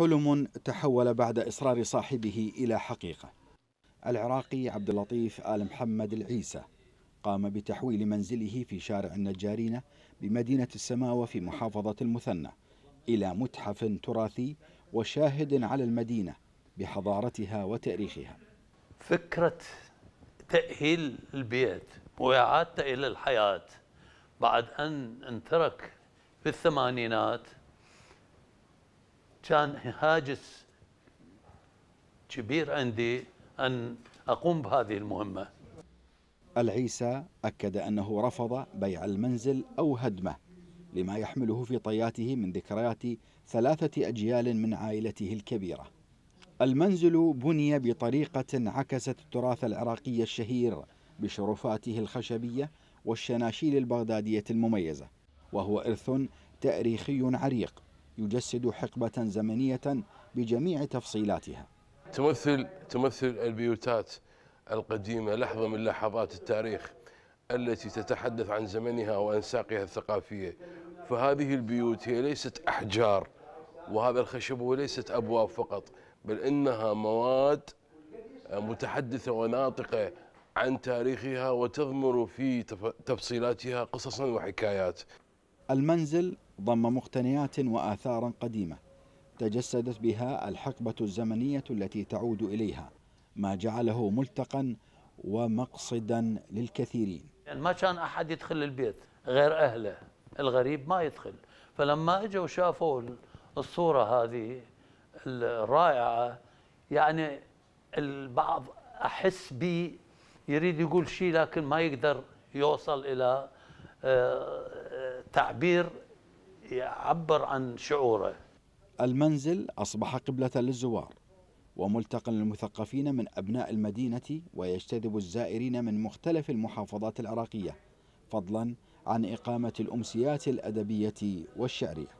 حلم تحول بعد إصرار صاحبه إلى حقيقة العراقي عبد اللطيف آل محمد العيسى قام بتحويل منزله في شارع النجارين بمدينة السماوة في محافظة المثنى إلى متحف تراثي وشاهد على المدينة بحضارتها وتاريخها فكرة تأهيل البيت وإعادته إلى الحياة بعد أن انترك في الثمانينات كان هاجس كبير عندي أن أقوم بهذه المهمة العيسى أكد أنه رفض بيع المنزل أو هدمه لما يحمله في طياته من ذكريات ثلاثة أجيال من عائلته الكبيرة المنزل بني بطريقة عكست التراث العراقي الشهير بشرفاته الخشبية والشناشيل البغدادية المميزة وهو إرث تاريخي عريق يجسد حقبة زمنية بجميع تفصيلاتها تمثل تمثل البيوتات القديمة لحظة من لحظات التاريخ التي تتحدث عن زمنها وأنساقها الثقافية فهذه البيوت هي ليست أحجار وهذا الخشب هو ليست أبواب فقط بل إنها مواد متحدثة وناطقة عن تاريخها وتضمر في تفصيلاتها قصصا وحكايات المنزل ضم مقتنيات وآثارا قديمة تجسدت بها الحقبة الزمنية التي تعود إليها ما جعله ملتقا ومقصدا للكثيرين يعني ما كان أحد يدخل البيت غير أهله الغريب ما يدخل فلما اجوا شافوا الصورة هذه الرائعة يعني البعض أحس بي يريد يقول شيء لكن ما يقدر يوصل إلى آه، آه، تعبير يعبر عن شعوره المنزل أصبح قبلة للزوار وملتقى للمثقفين من أبناء المدينة ويجتذب الزائرين من مختلف المحافظات العراقية فضلا عن إقامة الأمسيات الأدبية والشعرية